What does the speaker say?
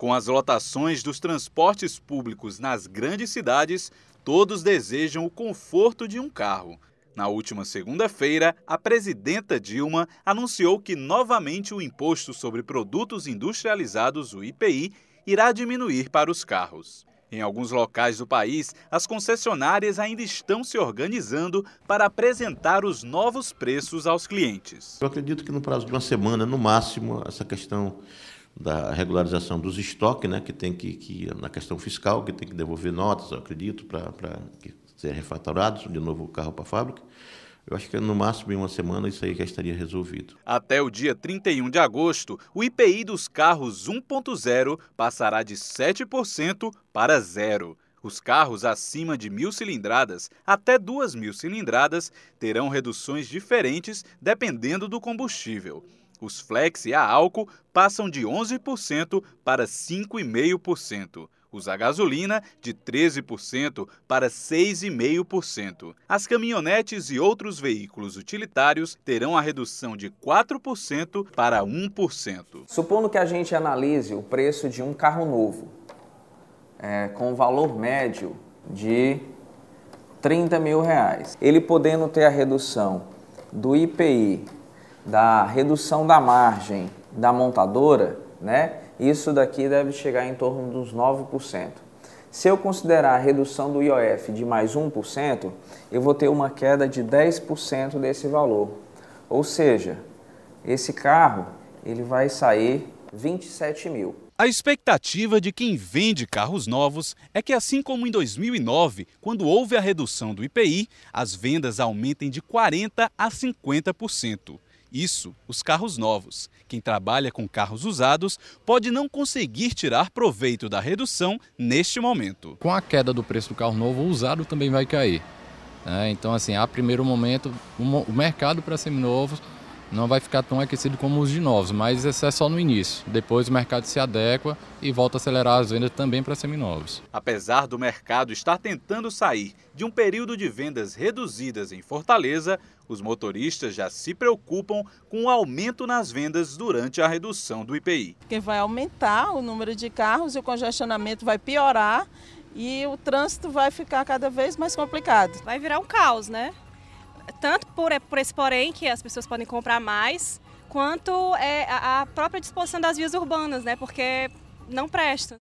Com as lotações dos transportes públicos nas grandes cidades, todos desejam o conforto de um carro. Na última segunda-feira, a presidenta Dilma anunciou que novamente o imposto sobre produtos industrializados, o IPI, irá diminuir para os carros. Em alguns locais do país, as concessionárias ainda estão se organizando para apresentar os novos preços aos clientes. Eu acredito que no prazo de uma semana, no máximo, essa questão da regularização dos estoques, né, que tem que, que, na questão fiscal, que tem que devolver notas, eu acredito, para ser refatorados, de novo o carro para a fábrica. Eu acho que é no máximo em uma semana isso aí já estaria resolvido. Até o dia 31 de agosto, o IPI dos carros 1.0 passará de 7% para zero. Os carros acima de mil cilindradas até duas mil cilindradas terão reduções diferentes dependendo do combustível. Os flex e a álcool passam de 11% para 5,5%. Os a gasolina, de 13% para 6,5%. As caminhonetes e outros veículos utilitários terão a redução de 4% para 1%. Supondo que a gente analise o preço de um carro novo, é, com valor médio de 30 mil reais, ele podendo ter a redução do IPI da redução da margem da montadora, né, isso daqui deve chegar em torno dos 9%. Se eu considerar a redução do IOF de mais 1%, eu vou ter uma queda de 10% desse valor. Ou seja, esse carro ele vai sair 27 mil. A expectativa de quem vende carros novos é que, assim como em 2009, quando houve a redução do IPI, as vendas aumentem de 40% a 50%. Isso, os carros novos. Quem trabalha com carros usados pode não conseguir tirar proveito da redução neste momento. Com a queda do preço do carro novo, o usado também vai cair. É, então, assim, a primeiro momento, o mercado para seminovos não vai ficar tão aquecido como os de novos, mas isso é só no início. Depois o mercado se adequa e volta a acelerar as vendas também para seminovos. Apesar do mercado estar tentando sair de um período de vendas reduzidas em Fortaleza, os motoristas já se preocupam com o aumento nas vendas durante a redução do IPI. Porque vai aumentar o número de carros e o congestionamento vai piorar e o trânsito vai ficar cada vez mais complicado. Vai virar um caos, né? tanto por, por esse porém que as pessoas podem comprar mais, quanto é, a própria disposição das vias urbanas, né? Porque não presta.